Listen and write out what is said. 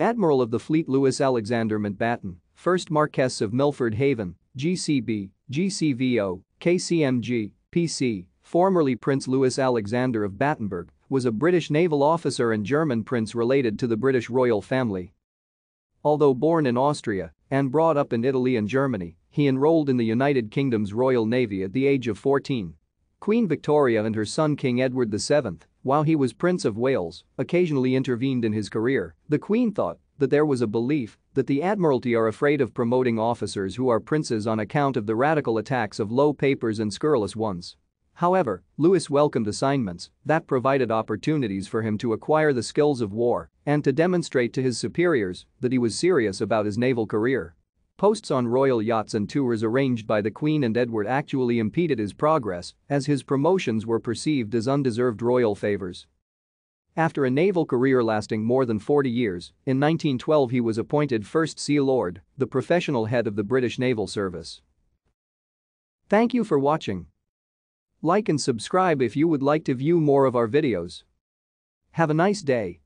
Admiral of the Fleet Louis Alexander Mountbatten, 1st Marquess of Milford Haven, GCB, GCVO, KCMG, PC, formerly Prince Louis Alexander of Battenberg, was a British naval officer and German prince related to the British royal family. Although born in Austria and brought up in Italy and Germany, he enrolled in the United Kingdom's Royal Navy at the age of 14 Queen Victoria and her son King Edward VII, while he was Prince of Wales, occasionally intervened in his career. The Queen thought that there was a belief that the Admiralty are afraid of promoting officers who are princes on account of the radical attacks of low papers and scurrilous ones. However, Lewis welcomed assignments that provided opportunities for him to acquire the skills of war and to demonstrate to his superiors that he was serious about his naval career. Posts on royal yachts and tours arranged by the Queen and Edward actually impeded his progress, as his promotions were perceived as undeserved royal favors. After a naval career lasting more than 40 years, in 1912 he was appointed First Sea Lord, the professional head of the British Naval Service. Thank you for watching. Like and subscribe if you would like to view more of our videos. Have a nice day.